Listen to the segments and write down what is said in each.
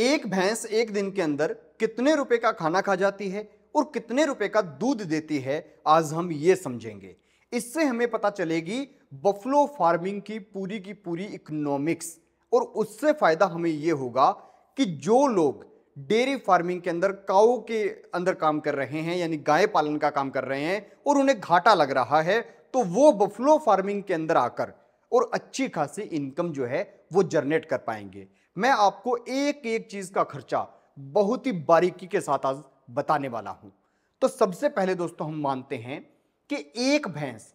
एक भैंस एक दिन के अंदर कितने रुपए का खाना खा जाती है और कितने रुपए का दूध देती है आज हम ये समझेंगे इससे हमें पता चलेगी बफलो फार्मिंग की पूरी की पूरी इकोनॉमिक्स और उससे फायदा हमें ये होगा कि जो लोग डेयरी फार्मिंग के अंदर काऊ के अंदर काम कर रहे हैं यानी गाय पालन का काम कर रहे हैं और उन्हें घाटा लग रहा है तो वो बफलो फार्मिंग के अंदर आकर और अच्छी खासी इनकम जो है वो जनरेट कर पाएंगे मैं आपको एक एक चीज का खर्चा बहुत ही बारीकी के साथ आज बताने वाला हूं तो सबसे पहले दोस्तों हम मानते हैं कि एक भैंस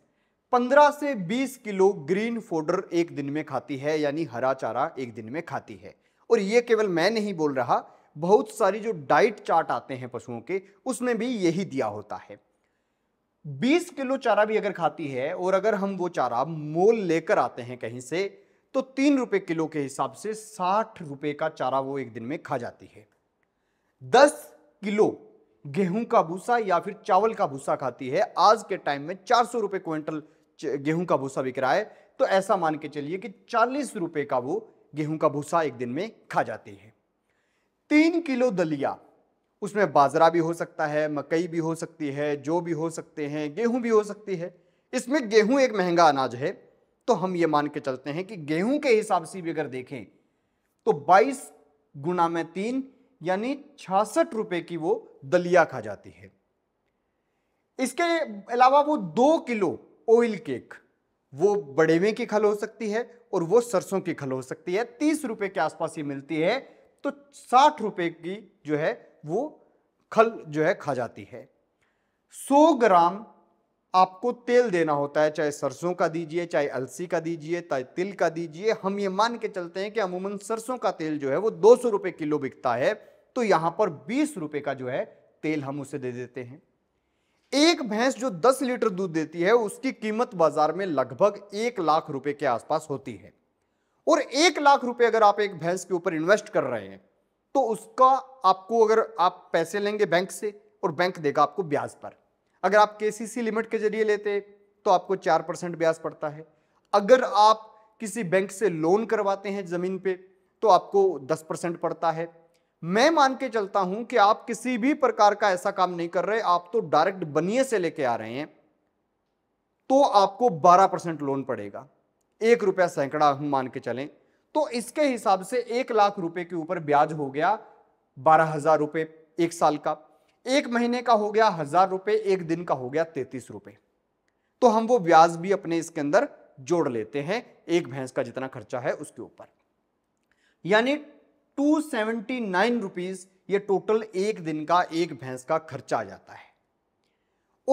15 से 20 किलो ग्रीन फोडर एक दिन में खाती है यानी हरा चारा एक दिन में खाती है और ये केवल मैं नहीं बोल रहा बहुत सारी जो डाइट चार्ट आते हैं पशुओं के उसमें भी यही दिया होता है 20 किलो चारा भी अगर खाती है और अगर हम वो चारा मोल लेकर आते हैं कहीं से तो तीन रुपए किलो के हिसाब से साठ रुपए का चारा वो एक दिन में खा जाती है दस किलो गेहूं का भूसा या फिर चावल का भूसा खाती है आज के टाइम में चार सौ रुपए क्विंटल गेहूं का भूसा बिक रहा है तो ऐसा मान के चलिए कि चालीस रुपए का वो गेहूं का भूसा एक दिन में खा जाती है तीन किलो दलिया उसमें बाजरा भी हो सकता है मकई भी हो सकती है जो भी हो सकते हैं गेहूं भी हो सकती है इसमें गेहूं एक महंगा अनाज है तो हम ये मान के चलते हैं कि गेहूं के हिसाब से भी अगर देखें तो 22 गुना में तीन यानी छियासठ रुपए की वो दलिया खा जाती है इसके अलावा वो दो किलो ऑयल केक वो बड़ेवे की खल हो सकती है और वो सरसों की खल हो सकती है तीस रुपए के आसपास ही मिलती है तो साठ रुपए की जो है वो खल जो है खा जाती है सौ ग्राम आपको तेल देना होता है चाहे सरसों का दीजिए चाहे अलसी का दीजिए चाहे तिल का दीजिए हम ये मान के चलते हैं कि अमूमन सरसों का तेल जो है वो दो सौ रुपए किलो बिकता है तो यहां पर बीस रुपए का जो है तेल हम उसे दे देते हैं एक भैंस जो दस लीटर दूध देती है उसकी कीमत बाजार में लगभग एक लाख रुपए के आसपास होती है और एक लाख रुपए अगर आप एक भैंस के ऊपर इन्वेस्ट कर रहे हैं तो उसका आपको अगर आप पैसे लेंगे बैंक से और बैंक देगा आपको ब्याज पर अगर आप के लिमिट के जरिए लेते तो आपको चार परसेंट ब्याज पड़ता है अगर आप किसी बैंक से लोन करवाते हैं ज़मीन पे तो आपको दस परसेंट पड़ता है मैं मान के चलता हूं कि आप किसी भी प्रकार का ऐसा काम नहीं कर रहे आप तो डायरेक्ट बनिए से लेके आ रहे हैं तो आपको बारह परसेंट लोन पड़ेगा एक रुपया सैकड़ा हम मान के चलें तो इसके हिसाब से एक लाख रुपए के ऊपर ब्याज हो गया बारह हजार रुपये एक साल का एक महीने का हो गया हजार रुपए एक दिन का हो गया तैतीस रुपए तो हम वो ब्याज भी अपने इसके अंदर जोड़ लेते हैं एक भैंस का जितना खर्चा है उसके ऊपर यानी टू सेवेंटी नाइन रुपीज ये टोटल एक दिन का एक भैंस का खर्चा आ जाता है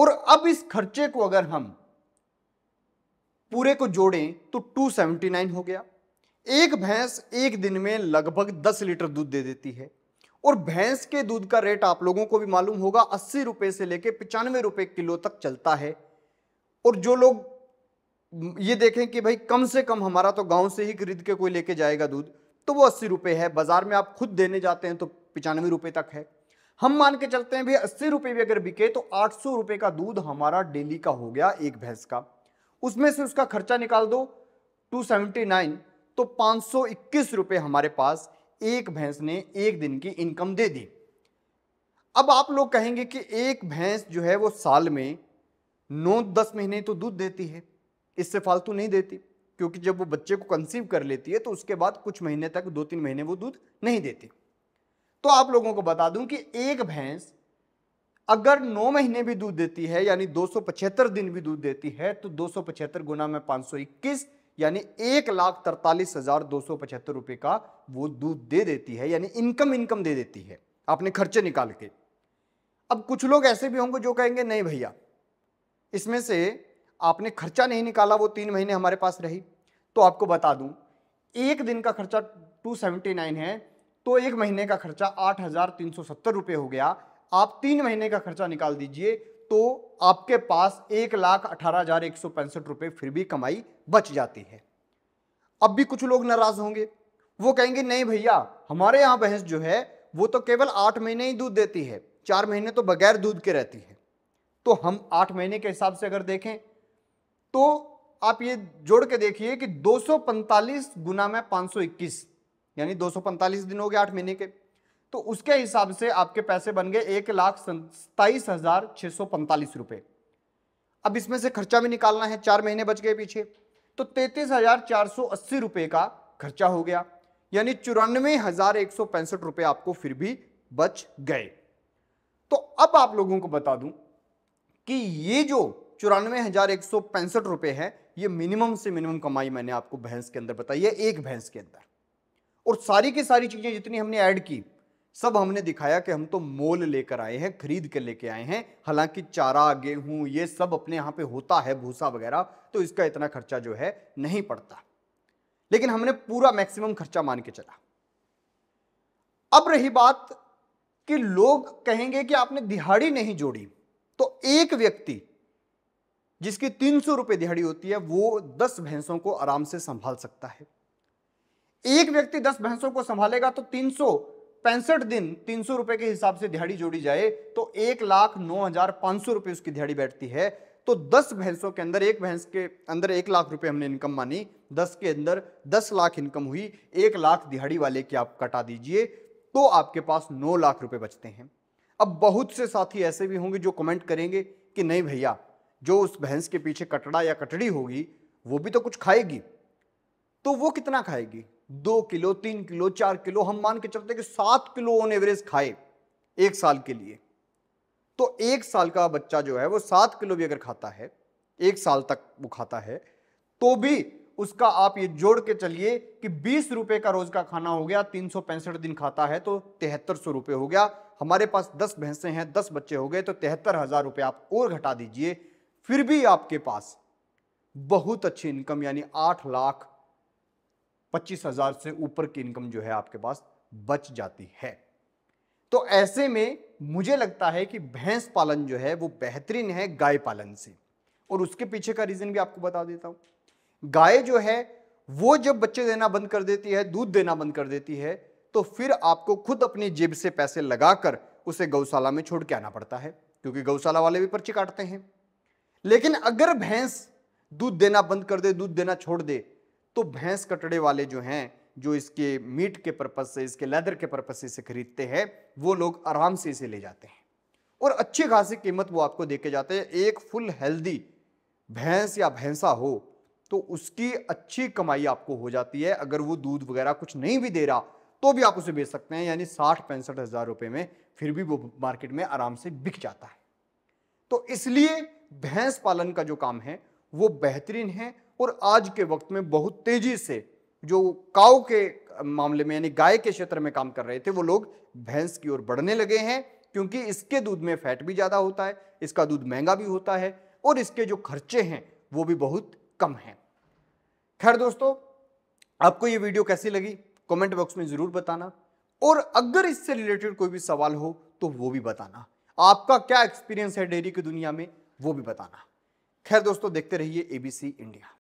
और अब इस खर्चे को अगर हम पूरे को जोड़ें तो 279 हो गया एक भैंस एक दिन में लगभग 10 लीटर दूध दे देती है और भैंस के दूध का रेट आप लोगों को भी मालूम होगा अस्सी रुपये से लेकर पचानवे रुपये किलो तक चलता है और जो लोग ये देखें कि भाई कम से कम हमारा तो गांव से ही खरीद के कोई लेके जाएगा दूध तो वो अस्सी रुपये है बाज़ार में आप खुद देने जाते हैं तो पचानवे रुपये तक है हम मान के चलते हैं भाई अस्सी रुपये भी अगर बिके तो आठ सौ रुपए का दूध हमारा डेली का हो गया एक भैंस का उसमें से उसका खर्चा निकाल दो टू सेवेंटी नाइन तो पाँच सौ इक्कीस रुपए हमारे पास एक भैंस ने एक दिन की इनकम दे दी अब आप लोग कहेंगे कि एक भैंस जो है वो साल में नौ दस महीने तो दूध देती है इससे फालतू नहीं देती क्योंकि जब वो बच्चे को कंसीव कर लेती है तो उसके बाद कुछ महीने तक दो तीन महीने वो दूध नहीं देती तो आप लोगों को बता दूं कि एक भैंस अगर नौ महीने भी दूध देती है यानी दो दिन भी दूध देती है तो दो सौ गुना में पांच यानी एक लाख तरतालीस हजार दो सौ पचहत्तर रुपए का वो दूध दे देती है यानी इनकम इनकम दे देती है आपने खर्चे निकाल के अब कुछ लोग ऐसे भी होंगे जो कहेंगे नहीं भैया इसमें से आपने खर्चा नहीं निकाला वो तीन महीने हमारे पास रही तो आपको बता दूं एक दिन का खर्चा 279 है तो एक महीने का खर्चा आठ हजार तीन सौ सत्तर रुपये हो गया आप तीन महीने का खर्चा निकाल दीजिए तो आपके पास एक लाख अठारह हजार एक सौ पैंसठ रुपए फिर भी कमाई बच जाती है अब भी कुछ लोग नाराज होंगे वो कहेंगे नहीं भैया हमारे यहां भैंस जो है वो तो केवल आठ महीने ही दूध देती है चार महीने तो बगैर दूध के रहती है तो हम आठ महीने के हिसाब से अगर देखें तो आप ये जोड़ के देखिए कि पैंतालीस गुना में इक्कीस यानी पैंतालीस दिन हो गए आठ महीने के तो उसके हिसाब से आपके पैसे बन गए एक लाख सत्ताईस हजार छह सौ पैंतालीस रुपए अब इसमें से खर्चा भी निकालना है चार महीने बच गए पीछे तो तैतीस हजार चार सौ अस्सी रुपए का खर्चा हो गया यानी चौरानवे हजार एक सौ पैंसठ रुपए आपको फिर भी बच गए तो अब आप लोगों को बता दूं कि ये जो चौरानवे हजार एक सौ पैंसठ रुपए है ये मिनिमम से मिनिमम कमाई मैंने आपको भैंस के अंदर बताई है एक भैंस के अंदर और सारी की सारी चीजें जितनी हमने ऐड की सब हमने दिखाया कि हम तो मोल लेकर आए हैं खरीद के लेके आए हैं हालांकि चारा गेहूं ये सब अपने यहां पे होता है भूसा वगैरह तो इसका इतना खर्चा जो है नहीं पड़ता लेकिन हमने पूरा मैक्सिमम खर्चा मान के चला अब रही बात कि लोग कहेंगे कि आपने दिहाड़ी नहीं जोड़ी तो एक व्यक्ति जिसकी तीन सौ रुपये दिहाड़ी होती है वो दस भैंसों को आराम से संभाल सकता है एक व्यक्ति दस भैंसों को संभालेगा तो तीन सौ पैंसठ दिन तीन सौ रुपए के हिसाब से दिहाड़ी जोड़ी जाए तो एक लाख नौ हजार पांच सौ रुपए उसकी दिहाड़ी बैठती है तो दस भैंसों के अंदर एक भैंस के अंदर एक लाख रुपए हमने इनकम मानी दस के अंदर दस लाख इनकम हुई एक लाख दिहाड़ी वाले की आप कटा दीजिए तो आपके पास नौ लाख रुपए बचते हैं अब बहुत से साथी ऐसे भी होंगे जो कमेंट करेंगे कि नहीं भैया जो उस भैंस के पीछे कटड़ा या कटड़ी होगी वो भी तो कुछ खाएगी तो वो कितना खाएगी दो किलो तीन किलो चार किलो हम मान के चलते कि सात किलो ऑन एवरेज खाए एक साल के लिए तो एक साल का बच्चा जो है वो सात किलो भी अगर खाता है एक साल तक वो खाता है तो भी उसका आप ये जोड़ के चलिए कि बीस रुपए का रोज का खाना हो गया तीन सौ पैंसठ दिन खाता है तो तिहत्तर सौ रुपए हो गया हमारे पास दस भैंसे हैं दस बच्चे हो गए तो तिहत्तर हजार रुपए आप और घटा दीजिए फिर भी आपके पास बहुत अच्छी इनकम यानी आठ लाख पच्चीस हजार से ऊपर की इनकम जो है आपके पास बच जाती है तो ऐसे में मुझे लगता है कि भैंस पालन जो है वो बेहतरीन है गाय पालन से और उसके पीछे का रीज़न भी आपको बता देता हूं गाय जो है वो जब बच्चे देना बंद कर देती है दूध देना बंद कर देती है तो फिर आपको खुद अपनी जेब से पैसे लगाकर उसे गौशाला में छोड़ के आना पड़ता है क्योंकि गौशाला वाले भी पर्ची काटते हैं लेकिन अगर भैंस दूध देना बंद कर दे दूध देना छोड़ दे तो भैंस कटड़े वाले जो हैं जो इसके मीट के पर्पज से इसके लेदर के पर्पज से इसे खरीदते हैं वो लोग आराम से इसे ले जाते हैं और अच्छी खासी कीमत वो आपको देके जाते हैं एक फुल हेल्दी भैंस या भैंसा हो तो उसकी अच्छी कमाई आपको हो जाती है अगर वो दूध वगैरह कुछ नहीं भी दे रहा तो भी आप उसे बेच सकते हैं यानी साठ पैंसठ हज़ार रुपये में फिर भी वो मार्केट में आराम से बिक जाता है तो इसलिए भैंस पालन का जो काम है वो बेहतरीन है और आज के वक्त में बहुत तेजी से जो काव के मामले में यानी गाय के क्षेत्र में काम कर रहे थे वो लोग भैंस की ओर बढ़ने लगे हैं क्योंकि इसके दूध में फैट भी ज़्यादा होता है इसका दूध महंगा भी होता है और इसके जो खर्चे हैं वो भी बहुत कम हैं खैर दोस्तों आपको ये वीडियो कैसी लगी कमेंट बॉक्स में ज़रूर बताना और अगर इससे रिलेटेड कोई भी सवाल हो तो वो भी बताना आपका क्या एक्सपीरियंस है डेयरी की दुनिया में वो भी बताना खैर दोस्तों देखते रहिए एबीसी इंडिया